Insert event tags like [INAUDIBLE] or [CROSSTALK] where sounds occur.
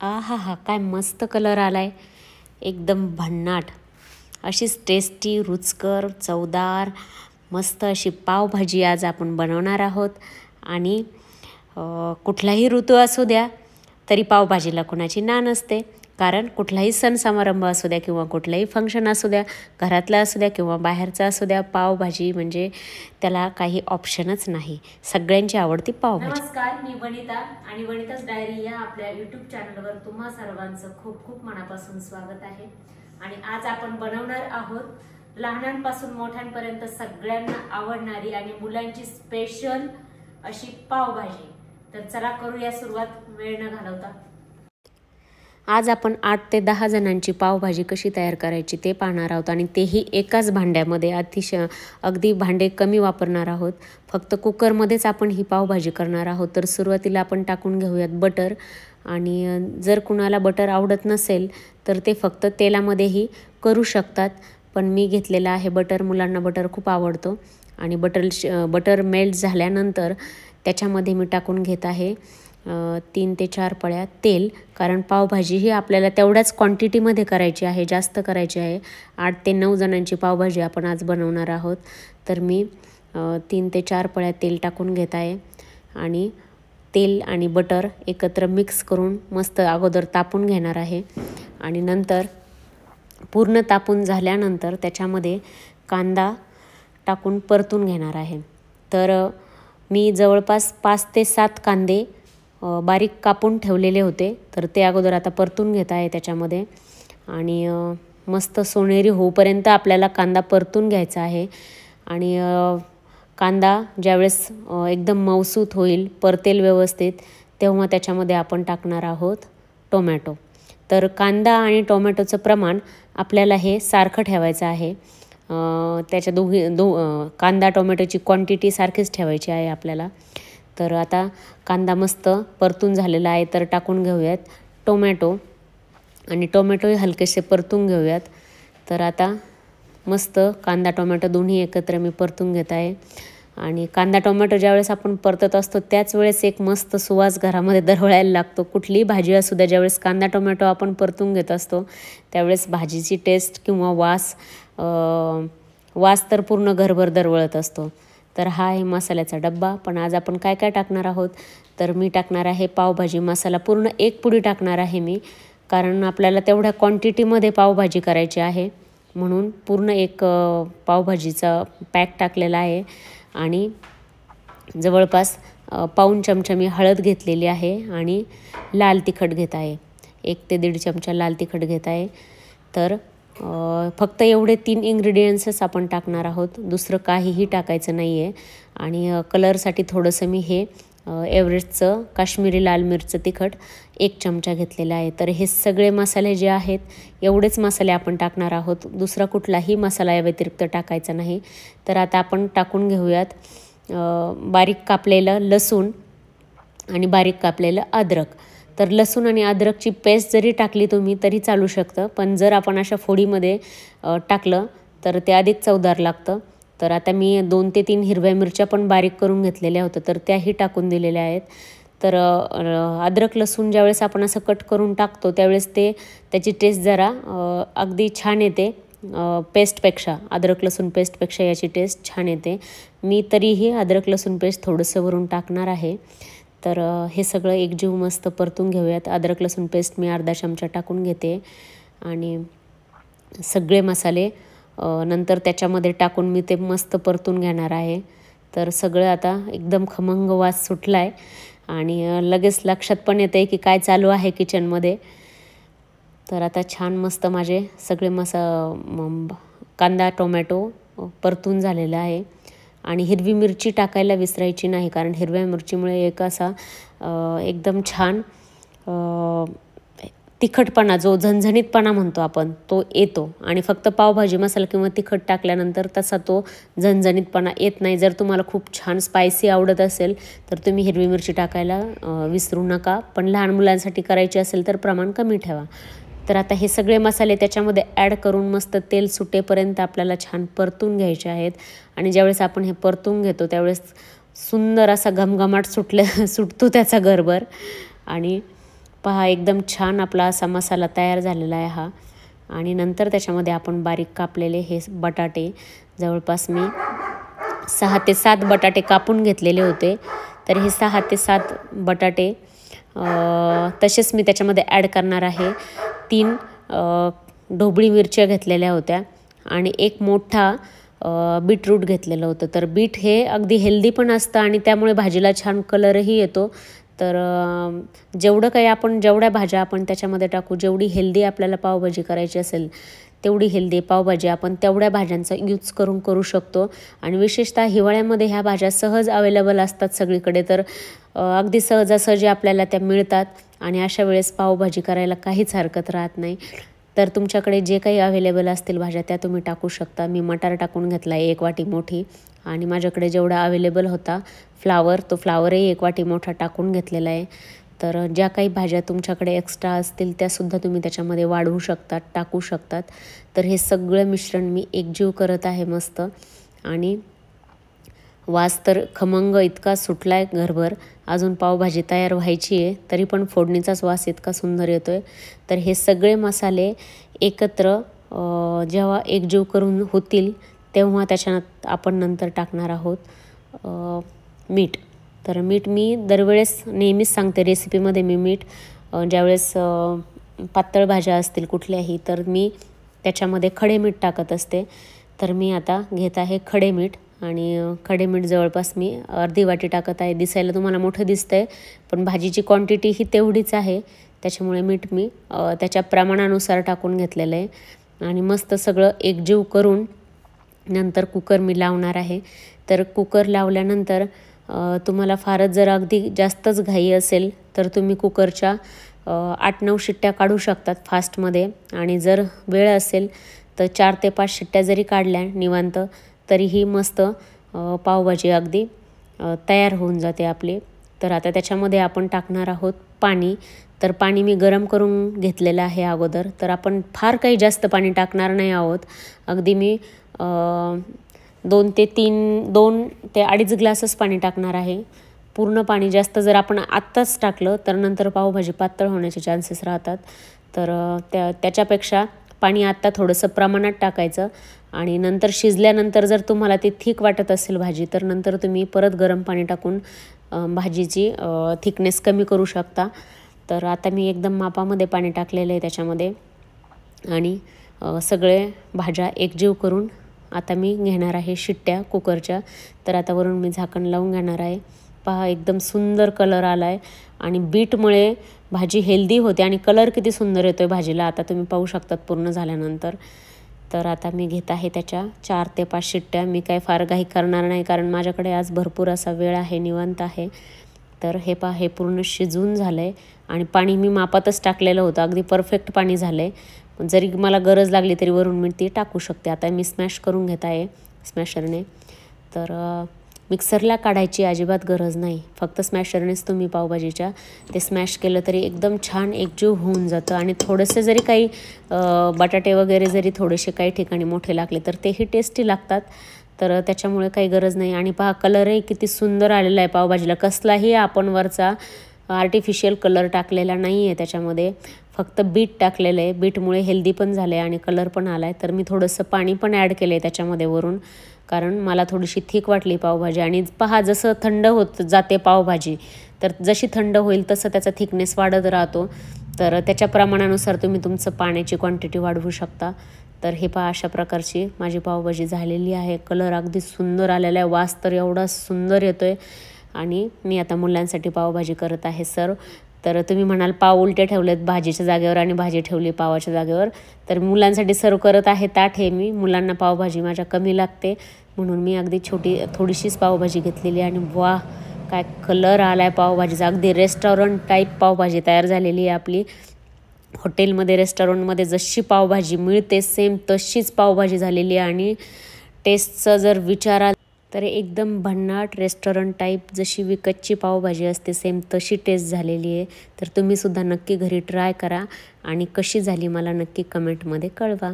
आ हा काय मस्त कलर आला आहे एकदम भन्नाट अशीच टेस्टी रुचकर चवदार मस्त अशी पावभाजी आज आपण बनवणार आहोत आणि कुठलाही ऋतू असू द्या तरी पावभाजीला कुणाची ना नसते कारण कुठलाही सण समारंभ असू द्या किंवा कुठलंही फंक्शन असू द्या घरातला असू द्या किंवा बाहेरचा असू द्या पावभाजी म्हणजे त्याला काही ऑप्शनच नाही सगळ्यांची आवडती पावभाजी नमस्कार मी वनिता आणि वनिताच डायरी या आपल्या यूट्यूब चॅनलवर तुम्हा सर्वांचं खूप खूप मनापासून स्वागत आहे आणि आज आपण बनवणार आहोत लहानांपासून मोठ्यांपर्यंत सगळ्यांना आवडणारी आणि मुलांची स्पेशल अशी पावभाजी तर चला करूया सुरुवात वेळ न घालवता आज आपण आठ ते दहा जणांची पावभाजी कशी तयार करायची ते पाहणार आहोत आणि तेही एकाच भांड्यामध्ये अतिशय अगदी भांडे कमी वापरणार आहोत फक्त कुकरमध्येच आपण ही पावभाजी करणार आहोत तर सुरुवातीला आपण टाकून घेऊयात बटर आणि जर कुणाला बटर आवडत नसेल तर ते फक्त तेलामध्येही करू शकतात पण मी घेतलेलं आहे बटर मुलांना बटर खूप आवडतो आणि बटर बटर मेल्ट झाल्यानंतर त्याच्यामध्ये मी टाकून घेत आहे तीन ते चार पळ्या तेल कारण पावभाजी ही आपल्याला तेवढ्याच क्वांटिटीमध्ये करायची आहे जास्त करायची आहे आठ ते नऊ जणांची पावभाजी आपण आज बनवणार आहोत तर मी तीन ते चार पळ्या तेल टाकून घेत आहे आणि तेल आणि बटर एकत्र मिक्स करून मस्त अगोदर तापून घेणार आहे आणि नंतर पूर्ण तापून झाल्यानंतर त्याच्यामध्ये कांदा टाकून परतून घेणार आहे तर मी जवळपास पाच ते सात कांदे बारीक कापून ठेवलेले होते तर ते अगोदर आता परतून घेत आहे त्याच्यामध्ये आणि मस्त सोनेरी होऊपर्यंत आपल्याला कांदा परतून घ्यायचा आहे आणि कांदा ज्यावेळेस एकदम मौसूत होईल परतेल व्यवस्थित तेव्हा त्याच्यामध्ये आपण टाकणार आहोत टोमॅटो तर कांदा आणि टोमॅटोचं प्रमाण आपल्याला हे सारखं ठेवायचं आहे त्याच्या दोघी दो कांदा टोमॅटोची क्वांटिटी सारखीच ठेवायची आहे आपल्याला तर आता कांदा मस्त परतून झालेला आहे तर टाकून घेऊयात टोमॅटो आणि टोमॅटोही हलकेसे परतून घेऊयात तर आता मस्त कांदा टोमॅटो दोन्ही एकत्र मी परतून घेत आहे आणि कांदा टोमॅटो ज्यावेळेस आपण परतत असतो त्याच वेळेस एक मस्त सुवास घरामध्ये दरवळायला लागतो कुठलीही भाजी असू द्या ज्यावेळेस कांदा टोमॅटो आपण परतून घेत असतो त्यावेळेस भाजीची टेस्ट किंवा वास वास तर पूर्ण घरभर दरवळत असतो तर हा आहे मसाल्याचा डब्बा पण आज आपण काय काय टाकणार आहोत तर मी टाकणार आहे पावभाजी मसाला पूर्ण एक पुडी टाकणार आहे मी कारण आपल्याला तेवढ्या क्वांटिटीमध्ये पावभाजी करायची आहे म्हणून पूर्ण एक पावभाजीचा पॅक टाकलेला आहे आणि जवळपास पाऊन चमचा मी हळद घेतलेली आहे आणि लाल तिखट घेत आहे एक ते दीड चमचा लाल तिखट घेत आहे तर फक्त एवढे तीन इन्ग्रेडियंट्सच आपण टाकणार आहोत दुसरं काहीही टाकायचं नाही आहे आणि कलरसाठी थोडंसं मी हे एवरेस्टचं काश्मीरी लाल मिरचं तिखट एक चमचा घेतलेला आहे तर हे सगळे मसाले जे आहेत एवढेच मसाले आपण टाकणार आहोत दुसरा कुठलाही मसाला या व्यतिरिक्त टाकायचा नाही तर आता आपण टाकून घेऊयात बारीक कापलेलं लसूण आणि बारीक कापलेलं अद्रक तर लसूण आणि अद्रकची पेस्ट जरी टाकली तुम्ही तरी चालू शकतं पण जर आपण अशा फोडीमध्ये टाकलं तर ते अधिक चवदार लागतं तर आता मी दोन ते तीन हिरव्या मिरच्या पण बारीक करून घेतलेल्या होत्या तर त्याही टाकून दिलेल्या आहेत तर अद्रक लसूण ज्यावेळेस आपण असं कट करून टाकतो त्यावेळेस ते त्याची टेस्ट जरा अगदी छान येते पेस्टपेक्षा अद्रक लसूण पेस्टपेक्षा याची टेस्ट छान येते मी तरीही अद्रक लसूण पेस्ट थोडंसं वरून टाकणार आहे तर हे सगळं एकजीव मस्त परतून घेऊयात अद्रक लसूण पेस्ट मी अर्धा चमचा टाकून घेते आणि सगळे मसाले नंतर त्याच्यामध्ये टाकून मी ते मस्त परतून घेणार आहे तर सगळं आता एकदम खमंग वास सुटला आहे आणि लगेच लक्षात पण येतं आहे की काय चालू आहे किचनमध्ये तर आता छान मस्त माझे सगळे मसा कांदा टोमॅटो परतून झालेलं आहे आणि हिरवी मिरची टाकायला विसरायची नाही कारण हिरव्या मिरचीमुळे एक असा एकदम छान तिखटपणा जो झणझणीतपणा म्हणतो आपण तो येतो आणि फक्त पावभाजी मसाला किंवा तिखट टाकल्यानंतर तसा तो झणझणीतपणा येत नाही जर तुम्हाला खूप छान स्पायसी आवडत असेल तर तुम्ही हिरवी मिरची टाकायला विसरू नका पण लहान मुलांसाठी करायची असेल तर प्रमाण कमी ठेवा तर आता हे सगळे मसाले त्याच्यामध्ये ॲड करून मस्त तेल सुटेपर्यंत आपल्याला छान परतून घ्यायचे आहेत आणि ज्यावेळेस आपण हे परतून घेतो त्यावेळेस सुंदर असा घमघमाट सुटल्या [LAUGHS] सुटतो त्याचा गरबर आणि पहा एकदम छान आपला असा मसाला तयार झालेला आहे हा आणि नंतर त्याच्यामध्ये आपण बारीक कापलेले हे बटाटे जवळपास मी सहा ते सात बटाटे कापून घेतलेले होते तर हे सहा ते सात बटाटे तसेच मी त्याच्यामध्ये ॲड करणार आहे तीन ढोबळी मिरच्या घेतलेल्या होत्या आणि एक मोठा बीटरूट घेतलेलं होतं तर बीट हे अगदी हेल्दी पण असतं आणि त्यामुळे भाजीला छान कलरही येतो तर जेवढं काही आपण जेवढ्या भाज्या आपण त्याच्यामध्ये टाकू जेवढी हेल्दी आपल्याला पावभाजी करायची असेल तेवढी हेल्दी पावभाजी आपण तेवढ्या भाज्यांचा यूज करून करू शकतो आणि विशेषतः हिवाळ्यामध्ये ह्या भाज्या सहज अवेलेबल असतात सगळीकडे तर अगदी सहजासहजी आपल्याला त्या मिळतात आणि अशा वेळेस पावभाजी करायला काहीच हरकत राहत नाही तर तुमच्याकडे जे काही अवेलेबल असतील भाज्या त्या तुम्ही टाकू शकता मी मटार टाकून घेतला आहे एक वाटी मोठी आणि माझ्याकडे जेवढा अवेलेबल होता फ्लावर तो फ्लावरही एक वाटी मोठा टाकून घेतलेला आहे तर ज्या काही भाज्या तुमच्याकडे एक्स्ट्रा असतील त्यासुद्धा तुम्ही त्याच्यामध्ये वाढवू शकतात टाकू शकतात तर हे सगळं मिश्रण मी एकजीव करत आहे मस्त आणि वास तर खमंग इतका सुटला आहे घरभर अजून पावभाजी तयार व्हायची आहे तरी पण फोडणीचाच वास इतका सुंदर येतो आहे तर हे सगळे मसाले एकत्र जेव्हा एकजीव करून होतील तेव्हा त्याच्यात आपण नंतर टाकणार आहोत मीठ तर मीठ मी दरवेळेस नेहमीच सांगते रेसिपीमध्ये मी मीठ ज्यावेळेस पातळ भाज्या असतील कुठल्याही तर मी त्याच्यामध्ये खडे मीठ टाकत असते तर मी आता घेत आहे खडे मीठ आणि खडे मीठ जवळपास मी अर्धी वाटी टाकत आहे दिसायला तुम्हाला मोठं दिसतं आहे पण भाजीची क्वांटिटी ही तेवढीच आहे त्याच्यामुळे मीठ मी त्याच्या प्रमाणानुसार टाकून घेतलेलं आहे आणि मस्त सगळं एकजीव करून नंतर कुकर मी लावणार आहे तर कुकर लावल्यानंतर तुम्हाला फारच जर अगदी जास्तच घाई असेल तर तुम्ही कुकरच्या आठ नऊ शिट्ट्या काढू शकतात फास्टमध्ये आणि जर वेळ असेल तर चार ते पाच शिट्ट्या जरी काढल्या निवांत तरीही मस्त पावभाजी अगदी तयार होऊन जाते आपली तर आता त्याच्यामध्ये आपण टाकणार आहोत पाणी तर पाणी मी गरम करून घेतलेलं आहे अगोदर तर आपण फार काही जास्त पाणी टाकणार नाही आहोत अगदी मी दोन ते तीन दोन ते अडीच ग्लासच पाणी टाकणार आहे पूर्ण पाणी जास्त जर आपण आत्ताच टाकलं तर नंतर पावभाजी पातळ होण्याचे चान्सेस राहतात तर त्या त्याच्यापेक्षा पाणी आत्ता थोडंसं प्रमाणात टाकायचं आणि नंतर शिजल्यानंतर जर तुम्हाला ती थिक वाटत असेल भाजी तर नंतर तुम्ही परत गरम पाणी टाकून भाजीची थिकनेस कमी करू शकता तर आता मी एकदम मापामध्ये पाणी टाकलेलं आहे त्याच्यामध्ये आणि सगळे भाज्या एकजीव करून आता मी घेणार आहे शिट्ट्या कुकरच्या तर आता वरून मी झाकण लावून घेणार आहे पहा एकदम सुंदर कलर आला आहे आणि बीटमुळे भाजी हेल्दी होते आणि कलर किती सुंदर येतो आहे भाजीला आता तुम्ही पाहू शकतात पूर्ण झाल्यानंतर तर आता मी घेत आहे त्याच्या चार ते पाच शिट्ट्या मी काय फार काही करणार नाही कारण माझ्याकडे आज भरपूर असा वेळ आहे निवांत आहे तर हे पहा हे पूर्ण शिजून झालं आहे आणि पाणी मी मापातच टाकलेलं होतं अगदी परफेक्ट पाणी झालं आहे जरी मला गरज लागली तरी वरून मी ती टाकू शकते आता मी स्मॅश करून घेत आहे स्मॅशरने तर मिक्सरला काढायची अजिबात गरज नाही फक्त स्मॅशरनेच तुम्ही पावभाजीच्या ते स्मॅश केलं तरी एकदम छान एकजीव होऊन जातं आणि थोडेसे जरी काही बटाटे वगैरे जरी थोडेसे काही ठिकाणी मोठे लागले तर तेही टेस्टी लागतात तर त्याच्यामुळे काही गरज नाही आणि पहा कलरही किती सुंदर आलेला आहे पावभाजीला कसलाही आपण वरचा आर्टिफिशियल कलर टाकलेला नाही आहे त्याच्यामध्ये फक्त बीट टाकलेलं आहे बीटमुळे हेल्दी पण झालं आहे आणि कलर पण आला आहे तर मी थोडंसं पाणी पण ॲड केलं आहे त्याच्यामध्ये वरून कारण मला थोडीशी थिक वाटली पावभाजी आणि पहा जसं थंड होत जाते पावभाजी तर जशी थंड होईल तसं त्याचा थिकनेस वाढत राहतो तर त्याच्या प्रमाणानुसार तुम्ही तुमचं पाण्याची क्वांटिटी वाढवू शकता तर हे पहा अशा प्रकारची माझी पावभाजी झालेली आहे कलर अगदी सुंदर आलेला आहे वास तर एवढा सुंदर येतो आहे आणि मी आता मुलांसाठी पावभाजी करत आहे सर तर तुम्ही म्हणाल पाव उलटे ठेवलेत भाजीच्या जागेवर आणि भाजी ठेवली पावाच्या जागेवर तर मुलांसाठी सर्व करत आहे ताट हे मी मुलांना पावभाजी माझ्या कमी लागते म्हणून मी अगदी छोटी थोडीशीच पावभाजी घेतलेली आणि वा काय कलर आला आहे पावभाजीचा अगदी रेस्टॉरंट टाईप पावभाजी तयार झालेली आहे आपली हॉटेलमध्ये रेस्टॉरंटमध्ये जशी पावभाजी मिळते सेम तशीच पावभाजी झालेली आहे आणि टेस्टचा जर विचारा तर एकदम भन्नाट रेस्टॉरंट टाईप जशी विकतची पावभाजी असते सेम तशी टेस्ट झालेली आहे तर तुम्हीसुद्धा नक्की घरी ट्राय करा आणि कशी झाली मला नक्की कमेंटमध्ये कळवा